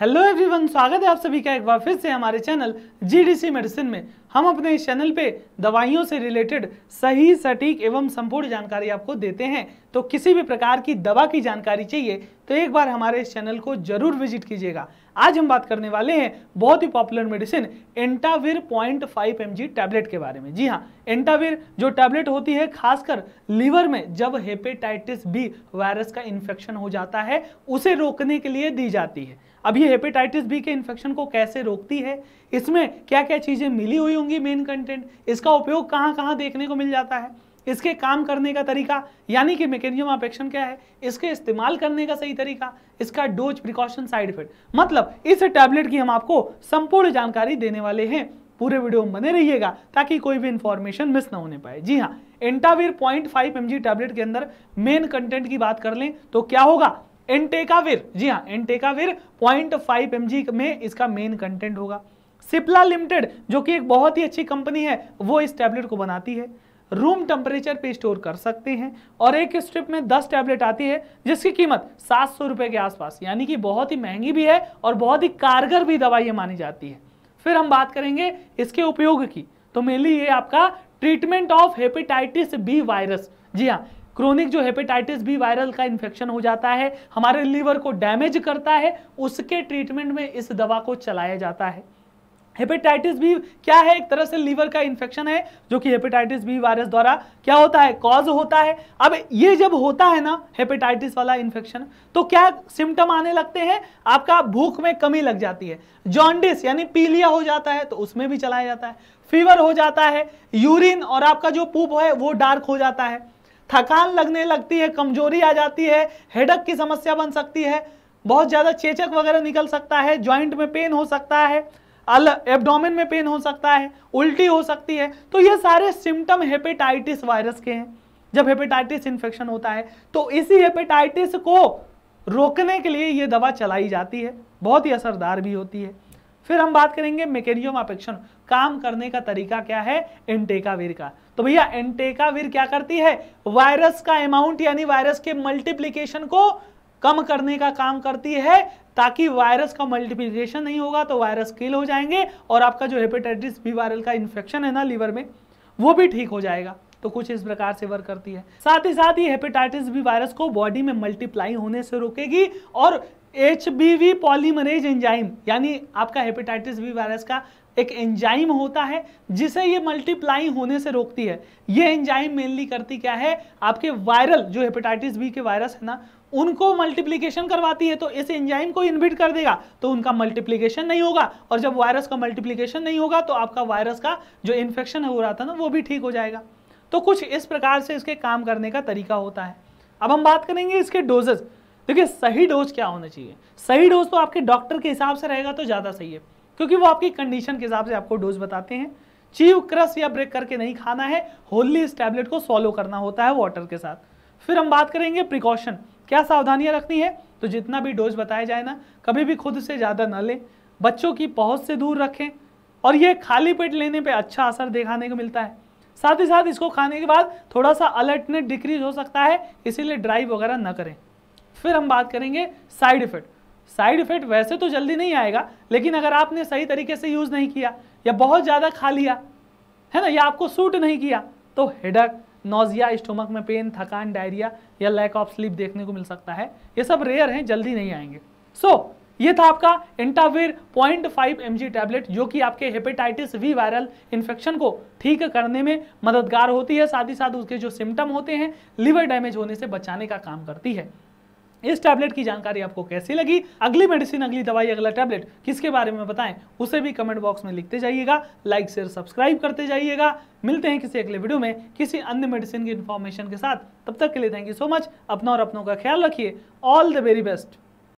hello everyone स्वागत है आप सभी का एक बार फिर से हमारे चैनल जीडीसी मेडिसिन में हम अपने इस चैनल पे दवाइयों से रिलेटेड सही सटीक एवं संपूर्ण जानकारी आपको देते हैं तो किसी भी प्रकार की दवा की जानकारी चाहिए तो एक बार हमारे इस चैनल को जरूर विजिट कीजिएगा आज हम बात करने वाले हैं बहुत ही popular medicine Entavir point five M tablet के बारे में जी हाँ एंटावीर जो टैबलेट होती है खासकर लीवर में जब हेपेटाइटिस बी वायरस का इन्फेक्शन हो जाता है उसे रोकने के लिए दी जाती है अब ये हेपेटाइटिस बी के इन्फेक्शन को कैसे रोकती है इसमें क्या क्या चीज़ें मिली हुई होंगी मेन कंटेंट इसका उपयोग कहाँ कहाँ देखने को मिल जाता है इसके काम करने का तरीका यानी कि मैकेनिज्म ऑफ एक्शन क्या है इसके इस्तेमाल करने का सही तरीका इसका डोज प्रिकॉशन साइड इफेक्ट मतलब इस टैबलेट की हम आपको संपूर्ण जानकारी देने वाले हैं पूरे वीडियो में बने रहिएगा ताकि कोई भी इंफॉर्मेशन मिस ना होने पाए जी हाँ Entavir point five M tablet के अंदर मेन कंटेंट की बात कर लें तो क्या होगा एंटेकाविर जी हाँ एंटेकाविर पॉइंट फाइव एम में इसका मेन कंटेंट होगा सिप्ला लिमिटेड जो कि एक बहुत ही अच्छी कंपनी है वो इस टैबलेट को बनाती है रूम टेम्परेचर पे स्टोर कर सकते हैं और एक स्ट्रिप में 10 टैबलेट आती है जिसकी कीमत सात सौ के आसपास यानी कि बहुत ही महंगी भी है और बहुत ही कारगर भी दवाई मानी जाती है फिर हम बात करेंगे इसके उपयोग की तो मेनली ये आपका treatment of hepatitis B virus जी हाँ क्रोनिक जो हेपेटाइटिस बी वायरल का इन्फेक्शन हो जाता है हमारे लीवर को डैमेज करता है उसके ट्रीटमेंट में इस दवा को चलाया जाता है हेपेटाइटिस बी क्या है एक तरह से लीवर का इन्फेक्शन है जो कि हेपेटाइटिस बी वायरस द्वारा क्या होता है कॉज होता है अब ये जब होता है ना हेपेटाइटिस वाला इन्फेक्शन तो क्या सिम्टम आने लगते हैं आपका भूख में कमी लग जाती है जॉन्डिस यानी पीलिया हो जाता है तो उसमें भी चलाया जाता है फीवर हो जाता है यूरिन और आपका जो पूप है वो डार्क हो जाता है थकान लगने लगती है कमजोरी आ जाती है हेडक की समस्या बन सकती है बहुत ज़्यादा चेचक वगैरह निकल सकता है ज्वाइंट में पेन हो सकता है अल एब्डोमेन में पेन हो सकता है उल्टी हो सकती है तो ये सारे सिम्टम हेपेटाइटिस वायरस के हैं जब हेपेटाइटिस इन्फेक्शन होता है तो इसी हेपेटाइटिस को रोकने के लिए ये दवा चलाई जाती है बहुत ही असरदार भी होती है फिर हम बात करेंगे मेकेरियम अपेक्षण काम करने का तरीका क्या है एंटेकावीर का तो भैया एंटेकावीर क्या करती है वायरस का अमाउंट यानी वायरस के मल्टीप्लीकेशन को कम करने का काम करती है ताकि वायरस का मल्टीप्लीकेशन नहीं होगा तो वायरस किल हो जाएंगे और आपका जो हेपेटाइटिस बी वायरल का इन्फेक्शन है ना लीवर में वो भी ठीक हो जाएगा तो कुछ इस प्रकार से वर्क करती है साथ ही साथ ही हेपेटाइटिस बी वायरस को बॉडी में मल्टीप्लाई होने से रोकेगी और H B V polymerase enzyme यानी आपका हेपेटाइटिस बी वायरस का एक एंजाइम होता है जिसे ये मल्टीप्लाई होने से रोकती है ये एंजाइम मेनली करती क्या है आपके वायरल जो हेपेटाइटिस बी के वायरस है ना उनको मल्टीप्लीकेशन करवाती है तो इस एंजाइम को इनबिट कर देगा तो उनका मल्टीप्लीकेशन नहीं होगा और जब वायरस का मल्टीप्लीकेशन नहीं होगा तो आपका वायरस का जो इन्फेक्शन हो रहा था ना वो भी ठीक हो जाएगा तो कुछ इस प्रकार से इसके काम करने का तरीका होता है अब हम बात करेंगे इसके डोजेज देखिए सही डोज क्या होना चाहिए सही डोज तो आपके डॉक्टर के हिसाब से रहेगा तो ज़्यादा सही है क्योंकि वो आपकी कंडीशन के हिसाब से आपको डोज बताते हैं चीव क्रस या ब्रेक करके नहीं खाना है होली इस टैबलेट को सॉलो करना होता है वाटर के साथ फिर हम बात करेंगे प्रिकॉशन क्या सावधानियां रखनी है तो जितना भी डोज बताया जाए ना कभी भी खुद से ज़्यादा ना लें बच्चों की पहुँच से दूर रखें और ये खाली पेट लेने पर अच्छा असर दिखाने को मिलता है साथ ही साथ इसको खाने के बाद थोड़ा सा अलर्टनेस डिक्रीज हो सकता है इसीलिए ड्राइव वगैरह ना करें फिर हम बात करेंगे साइड इफेक्ट साइड इफेक्ट वैसे तो जल्दी नहीं आएगा लेकिन अगर आपने सही तरीके से यूज़ नहीं किया या बहुत ज़्यादा खा लिया है ना या आपको सूट नहीं किया तो हेडक नोजिया स्टोमक में पेन थकान डायरिया या लैक ऑफ स्लीप देखने को मिल सकता है ये सब रेयर हैं जल्दी नहीं आएंगे सो so, ये था आपका फाइव 0.5 जी टैबलेट जो कि आपके हेपेटाइटिस वी वायरल इन्फेक्शन को ठीक करने में मददगार होती है साथ ही साथ उसके जो सिम्टम होते हैं लिवर डैमेज होने से बचाने का काम करती है इस टैबलेट की जानकारी आपको कैसी लगी अगली मेडिसिन अगली दवाई अगला टैबलेट किसके बारे में बताएं उसे भी कमेंट बॉक्स में लिखते जाइएगा लाइक शेयर सब्सक्राइब करते जाइएगा मिलते हैं किसी अगले वीडियो में किसी अन्य मेडिसिन की इन्फॉर्मेशन के साथ तब तक के लिए थैंक यू सो मच अपना और अपनों का ख्याल रखिए ऑल द वेरी बेस्ट